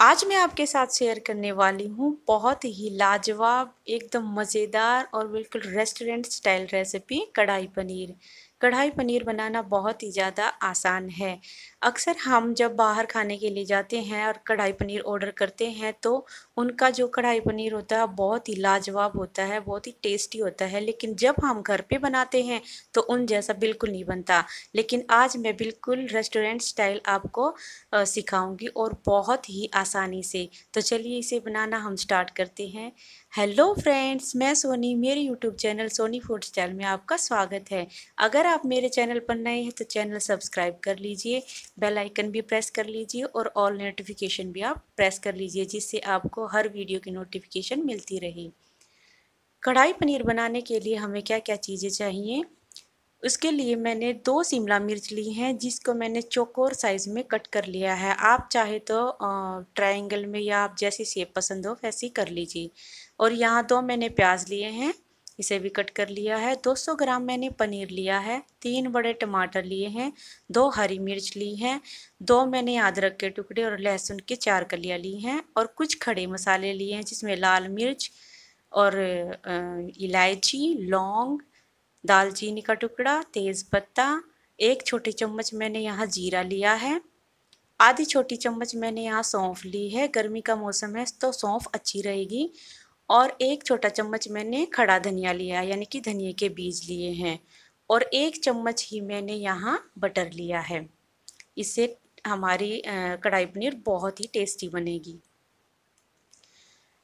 आज मैं आपके साथ शेयर करने वाली हूँ बहुत ही लाजवाब एकदम मज़ेदार और बिल्कुल रेस्टोरेंट स्टाइल रेसिपी कढ़ाई पनीर कढ़ाई पनीर बनाना बहुत ही ज़्यादा आसान है अक्सर हम जब बाहर खाने के लिए जाते हैं और कढ़ाई पनीर ऑर्डर करते हैं तो उनका जो कढ़ाई पनीर होता है बहुत ही लाजवाब होता है बहुत ही टेस्टी होता है लेकिन जब हम घर पे बनाते हैं तो उन जैसा बिल्कुल नहीं बनता लेकिन आज मैं बिल्कुल रेस्टोरेंट स्टाइल आपको सिखाऊंगी और बहुत ही आसानी से तो चलिए इसे बनाना हम स्टार्ट करते हैं हेलो फ्रेंड्स मैं सोनी मेरे YouTube channel Soni food style में आपका स्वागत है अगर आप मेरे चैनल पर नए हैं तो चैनल सब्सक्राइब कर लीजिए बेल आइकन भी प्रेस कर लीजिए और ऑल नोटिफिकेशन भी आप प्रेस कर लीजिए जिससे आपको हर वीडियो की नोटिफिकेशन मिलती रहे कढ़ाई पनीर बनाने के लिए हमें क्या क्या चीज़ें चाहिए उसके लिए मैंने दो शिमला मिर्च ली हैं जिसको मैंने चौकोर साइज़ में कट कर लिया है आप चाहे तो ट्रायंगल में या आप जैसी शेप पसंद हो वैसी कर लीजिए और यहाँ दो मैंने प्याज लिए हैं इसे भी कट कर लिया है 200 ग्राम मैंने पनीर लिया है तीन बड़े टमाटर लिए हैं दो हरी मिर्च ली हैं दो मैंने अदरक के टुकड़े और लहसुन की चार कलियाँ ली हैं और कुछ खड़े मसाले लिए हैं जिसमें लाल मिर्च और इलायची लौंग दालचीनी का टुकड़ा तेज़पत्ता एक छोटी चम्मच मैंने यहाँ जीरा लिया है आधी छोटी चम्मच मैंने यहाँ सौंफ ली है गर्मी का मौसम है तो सौंफ अच्छी रहेगी और एक छोटा चम्मच मैंने खड़ा धनिया लिया यानी कि धनिए के बीज लिए हैं और एक चम्मच ही मैंने यहाँ बटर लिया है इससे हमारी कढ़ाई पनीर बहुत ही टेस्टी बनेगी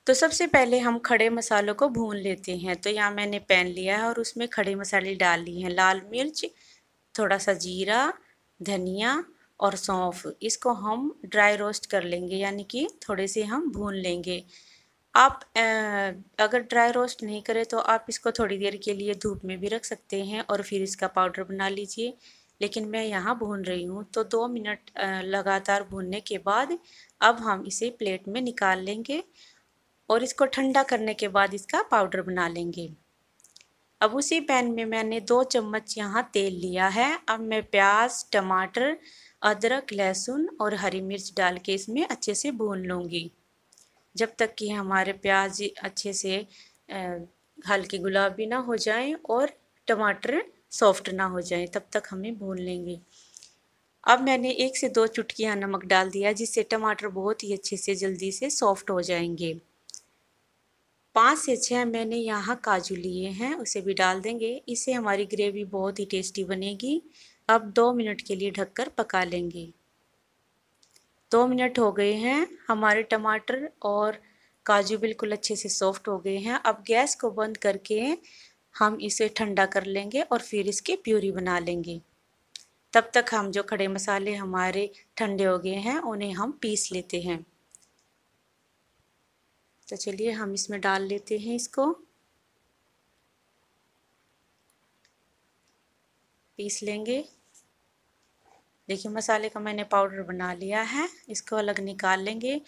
तो सबसे पहले हम खड़े मसालों को भून लेते हैं तो यहाँ मैंने पैन लिया है और उसमें खड़े मसाले डाल लिए हैं लाल मिर्च थोड़ा सा जीरा धनिया और सौंफ इसको हम ड्राई रोस्ट कर लेंगे यानी कि थोड़े से हम भून लेंगे आप अगर ड्राई रोस्ट नहीं करें तो आप इसको थोड़ी देर के लिए धूप में भी रख सकते हैं और फिर इसका पाउडर बना लीजिए लेकिन मैं यहाँ भून रही हूँ तो दो मिनट लगातार भूनने के बाद अब हम इसे प्लेट में निकाल लेंगे और इसको ठंडा करने के बाद इसका पाउडर बना लेंगे अब उसी पैन में मैंने दो चम्मच यहाँ तेल लिया है अब मैं प्याज टमाटर अदरक लहसुन और हरी मिर्च डाल के इसमें अच्छे से भून लूँगी जब तक कि हमारे प्याज अच्छे से हल्के गुलाबी ना हो जाएं और टमाटर सॉफ्ट ना हो जाएं तब तक हमें भून लेंगे अब मैंने एक से दो चुटकियाँ नमक डाल दिया जिससे टमाटर बहुत ही अच्छे से जल्दी से सॉफ्ट हो जाएंगे पाँच से छः मैंने यहाँ काजू लिए हैं उसे भी डाल देंगे इससे हमारी ग्रेवी बहुत ही टेस्टी बनेगी अब दो मिनट के लिए ढककर पका लेंगे दो मिनट हो गए हैं हमारे टमाटर और काजू बिल्कुल अच्छे से सॉफ्ट हो गए हैं अब गैस को बंद करके हम इसे ठंडा कर लेंगे और फिर इसकी प्यूरी बना लेंगे तब तक हम जो खड़े मसाले हमारे ठंडे हो गए हैं उन्हें हम पीस लेते हैं तो चलिए हम इसमें डाल लेते हैं इसको पीस लेंगे देखिए मसाले का मैंने पाउडर बना लिया है इसको अलग निकाल लेंगे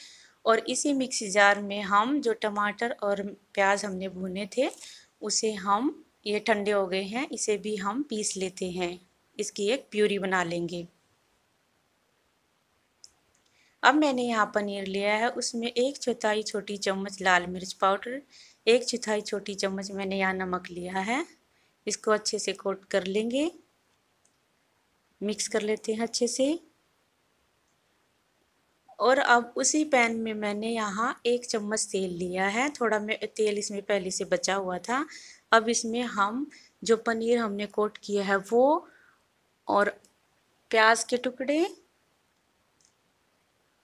और इसी मिक्सी जार में हम जो टमाटर और प्याज हमने भुने थे उसे हम ये ठंडे हो गए हैं इसे भी हम पीस लेते हैं इसकी एक प्यूरी बना लेंगे अब मैंने यहाँ पनीर लिया है उसमें एक चौथाई छोटी चम्मच लाल मिर्च पाउडर एक चौथाई छोटी चम्मच मैंने यहाँ नमक लिया है इसको अच्छे से कोट कर लेंगे मिक्स कर लेते हैं अच्छे से और अब उसी पैन में मैंने यहाँ एक चम्मच तेल लिया है थोड़ा मैं तेल इसमें पहले से बचा हुआ था अब इसमें हम जो पनीर हमने कोट किया है वो और प्याज के टुकड़े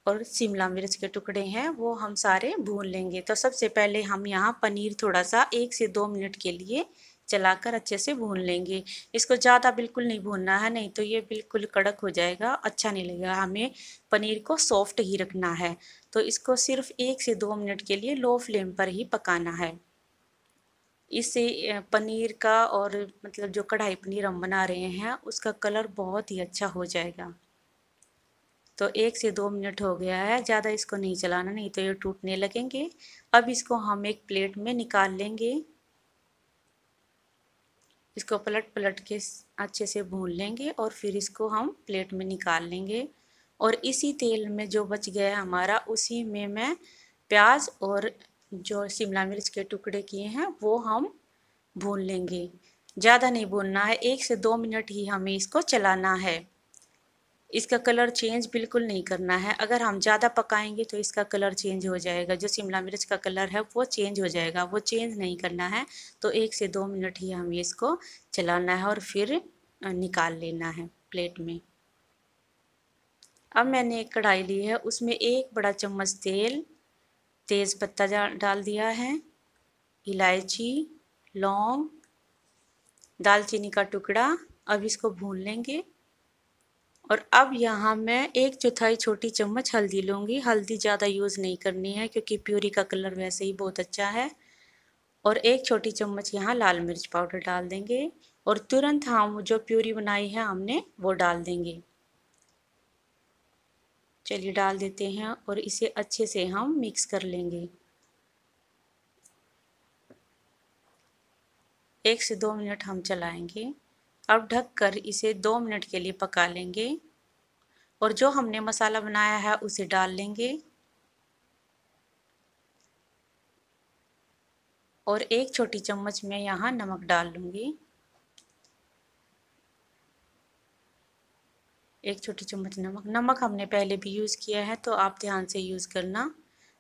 और शिमला मिर्च के टुकड़े हैं वो हम सारे भून लेंगे तो सबसे पहले हम यहाँ पनीर थोड़ा सा एक से दो मिनट के लिए चलाकर अच्छे से भून लेंगे इसको ज़्यादा बिल्कुल नहीं भूनना है नहीं तो ये बिल्कुल कड़क हो जाएगा अच्छा नहीं लगेगा हमें पनीर को सॉफ्ट ही रखना है तो इसको सिर्फ एक से दो मिनट के लिए लो फ्लेम पर ही पकाना है इससे पनीर का और मतलब जो कढ़ाई पनीर हम बना रहे हैं उसका कलर बहुत ही अच्छा हो जाएगा तो एक से दो मिनट हो गया है ज़्यादा इसको नहीं चलाना नहीं तो ये टूटने लगेंगे अब इसको हम एक प्लेट में निकाल लेंगे इसको पलट पलट के अच्छे से भून लेंगे और फिर इसको हम प्लेट में निकाल लेंगे और इसी तेल में जो बच गया है हमारा उसी में मैं प्याज और जो शिमला मिर्च के टुकड़े किए हैं वो हम भून लेंगे ज़्यादा नहीं भूनना है एक से दो मिनट ही हमें इसको चलाना है इसका कलर चेंज बिल्कुल नहीं करना है अगर हम ज़्यादा पकाएंगे तो इसका कलर चेंज हो जाएगा जो शिमला मिर्च का कलर है वो चेंज हो जाएगा वो चेंज नहीं करना है तो एक से दो मिनट ही हमें इसको चलाना है और फिर निकाल लेना है प्लेट में अब मैंने एक कढ़ाई ली है उसमें एक बड़ा चम्मच तेल तेज़ पत्ता डाल दिया है इलायची लौंग दालचीनी का टुकड़ा अब इसको भून लेंगे और अब यहाँ मैं एक चौथाई छोटी चम्मच हल्दी लूँगी हल्दी ज़्यादा यूज़ नहीं करनी है क्योंकि प्यूरी का कलर वैसे ही बहुत अच्छा है और एक छोटी चम्मच यहाँ लाल मिर्च पाउडर डाल देंगे और तुरंत हम जो प्यूरी बनाई है हमने वो डाल देंगे चलिए डाल देते हैं और इसे अच्छे से हम मिक्स कर लेंगे एक से दो मिनट हम चलाएंगे अब ढककर इसे दो मिनट के लिए पका लेंगे और जो हमने मसाला बनाया है उसे डाल लेंगे और एक छोटी चम्मच में यहाँ नमक डाल लूँगी एक छोटी चम्मच नमक नमक हमने पहले भी यूज़ किया है तो आप ध्यान से यूज़ करना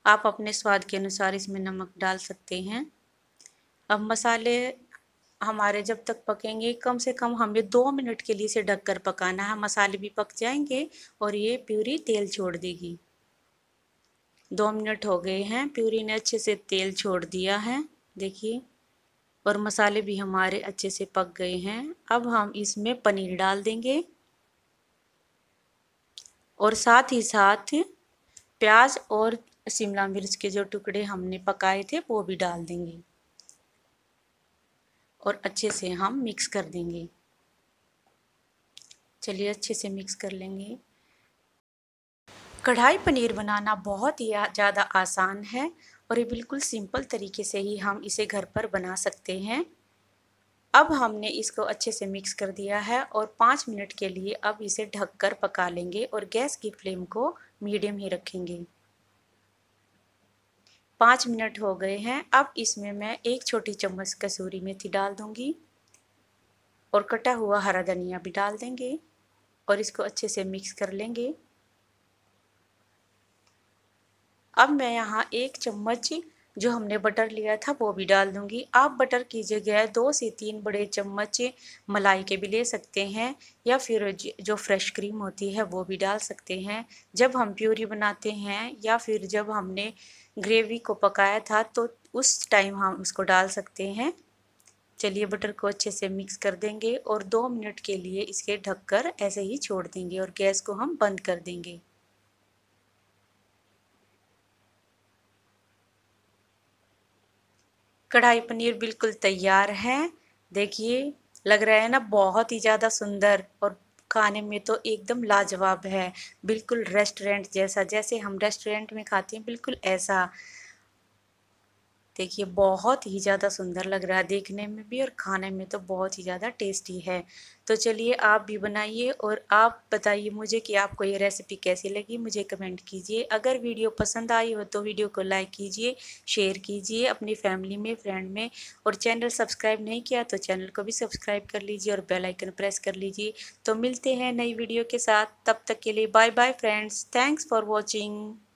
आप अपने स्वाद के अनुसार इसमें नमक डाल सकते हैं अब मसाले हमारे जब तक पकेंगे कम से कम हमें दो मिनट के लिए इसे ढक कर पकाना है मसाले भी पक जाएंगे और ये प्यूरी तेल छोड़ देगी दो मिनट हो गए हैं प्यूरी ने अच्छे से तेल छोड़ दिया है देखिए और मसाले भी हमारे अच्छे से पक गए हैं अब हम इसमें पनीर डाल देंगे और साथ ही साथ प्याज और शिमला मिर्च के जो टुकड़े हमने पकाए थे वो भी डाल देंगे और अच्छे से हम मिक्स कर देंगे चलिए अच्छे से मिक्स कर लेंगे कढ़ाई पनीर बनाना बहुत ही ज़्यादा आसान है और ये बिल्कुल सिंपल तरीके से ही हम इसे घर पर बना सकते हैं अब हमने इसको अच्छे से मिक्स कर दिया है और पाँच मिनट के लिए अब इसे ढककर पका लेंगे और गैस की फ्लेम को मीडियम ही रखेंगे पाँच मिनट हो गए हैं अब इसमें मैं एक छोटी चम्मच कसूरी मेथी डाल दूँगी और कटा हुआ हरा धनिया भी डाल देंगे और इसको अच्छे से मिक्स कर लेंगे अब मैं यहाँ एक चम्मच जो हमने बटर लिया था वो भी डाल दूंगी आप बटर की जगह दो से तीन बड़े चम्मच मलाई के भी ले सकते हैं या फिर जो फ्रेश क्रीम होती है वो भी डाल सकते हैं जब हम प्यूरी बनाते हैं या फिर जब हमने ग्रेवी को पकाया था तो उस टाइम हम इसको डाल सकते हैं चलिए बटर को अच्छे से मिक्स कर देंगे और दो मिनट के लिए इसके ढककर ऐसे ही छोड़ देंगे और गैस को हम बंद कर देंगे कढ़ाई पनीर बिल्कुल तैयार है देखिए लग रहा है ना बहुत ही ज़्यादा सुंदर और खाने में तो एकदम लाजवाब है बिल्कुल रेस्टोरेंट जैसा जैसे हम रेस्टोरेंट में खाते हैं बिल्कुल ऐसा देखिए बहुत ही ज़्यादा सुंदर लग रहा है देखने में भी और खाने में तो बहुत ही ज़्यादा टेस्टी है तो चलिए आप भी बनाइए और आप बताइए मुझे कि आपको ये रेसिपी कैसी लगी मुझे कमेंट कीजिए अगर वीडियो पसंद आई हो तो वीडियो को लाइक कीजिए शेयर कीजिए अपनी फैमिली में फ्रेंड में और चैनल सब्सक्राइब नहीं किया तो चैनल को भी सब्सक्राइब कर लीजिए और बेल आइकन प्रेस कर लीजिए तो मिलते हैं नई वीडियो के साथ तब तक के लिए bye bye friends thanks for watching